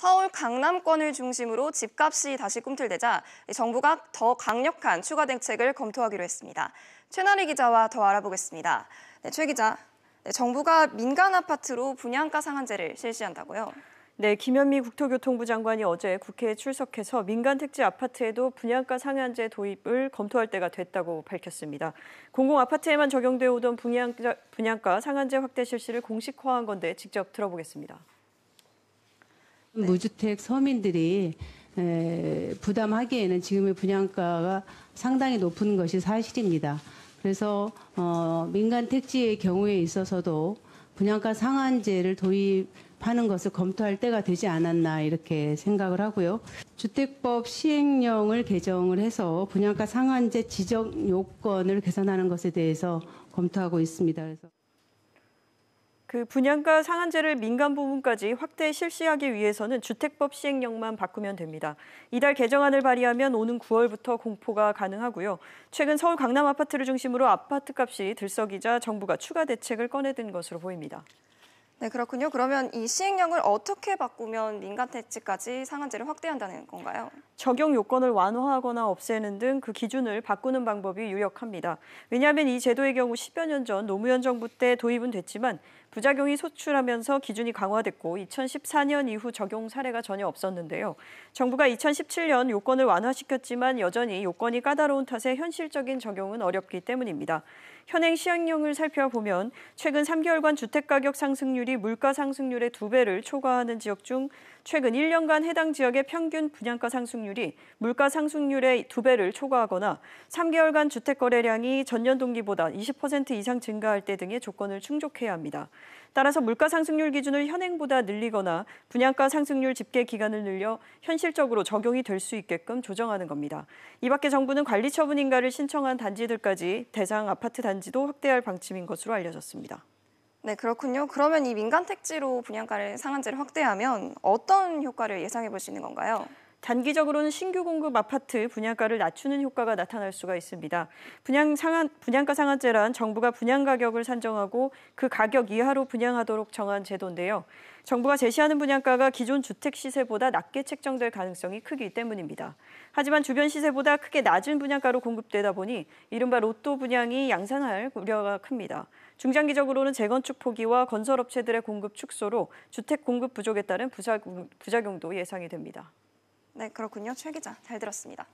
서울 강남권을 중심으로 집값이 다시 꿈틀대자 정부가 더 강력한 추가 대책을 검토하기로 했습니다. 최나리 기자와 더 알아보겠습니다. 네, 최 기자, 네, 정부가 민간 아파트로 분양가 상한제를 실시한다고요? 네, 김현미 국토교통부 장관이 어제 국회에 출석해서 민간 택지 아파트에도 분양가 상한제 도입을 검토할 때가 됐다고 밝혔습니다. 공공 아파트에만 적용되어 오던 분양가, 분양가 상한제 확대 실시를 공식화한 건데 직접 들어보겠습니다. 네. 무주택 서민들이 부담하기에는 지금의 분양가가 상당히 높은 것이 사실입니다. 그래서 어, 민간 택지의 경우에 있어서도 분양가 상한제를 도입하는 것을 검토할 때가 되지 않았나 이렇게 생각을 하고요. 주택법 시행령을 개정을 해서 분양가 상한제 지정 요건을 개선하는 것에 대해서 검토하고 있습니다. 그래서 그 분양가 상한제를 민간 부문까지 확대 실시하기 위해서는 주택법 시행령만 바꾸면 됩니다. 이달 개정안을 발의하면 오는 9월부터 공포가 가능하고요. 최근 서울 강남 아파트를 중심으로 아파트 값이 들썩이자 정부가 추가 대책을 꺼내든 것으로 보입니다. 네, 그렇군요. 그러면 이 시행령을 어떻게 바꾸면 민간 대책까지 상한제를 확대한다는 건가요? 적용 요건을 완화하거나 없애는 등 그 기준을 바꾸는 방법이 유력합니다. 왜냐하면 이 제도의 경우 10여 년 전 노무현 정부 때 도입은 됐지만 부작용이 소출하면서 기준이 강화됐고 2014년 이후 적용 사례가 전혀 없었는데요. 정부가 2017년 요건을 완화시켰지만 여전히 요건이 까다로운 탓에 현실적인 적용은 어렵기 때문입니다. 현행 시행령을 살펴보면 최근 3개월간 주택가격 상승률이 물가 상승률의 2배를 초과하는 지역 중 최근 1년간 해당 지역의 평균 분양가 상승률이 물가 상승률의 2배를 초과하거나 3개월간 주택 거래량이 전년 동기보다 20% 이상 증가할 때 등의 조건을 충족해야 합니다. 따라서 물가 상승률 기준을 현행보다 늘리거나 분양가 상승률 집계 기간을 늘려 현실적으로 적용이 될 수 있게끔 조정하는 겁니다. 이 밖에 정부는 관리 처분 인가를 신청한 단지들까지 대상 아파트 단지도 확대할 방침인 것으로 알려졌습니다. 네, 그렇군요. 그러면 이 민간 택지로 분양가를 상한제를 확대하면 어떤 효과를 예상해 볼 수 있는 건가요? 단기적으로는 신규 공급 아파트 분양가를 낮추는 효과가 나타날 수가 있습니다. 분양 상한, 분양가 상한제란 정부가 분양 가격을 산정하고 그 가격 이하로 분양하도록 정한 제도인데요. 정부가 제시하는 분양가가 기존 주택 시세보다 낮게 책정될 가능성이 크기 때문입니다. 하지만 주변 시세보다 크게 낮은 분양가로 공급되다 보니 이른바 로또 분양이 양산할 우려가 큽니다. 중장기적으로는 재건축 포기와 건설업체들의 공급 축소로 주택 공급 부족에 따른 부작용도 예상이 됩니다. 네, 그렇군요. 최 기자, 잘 들었습니다.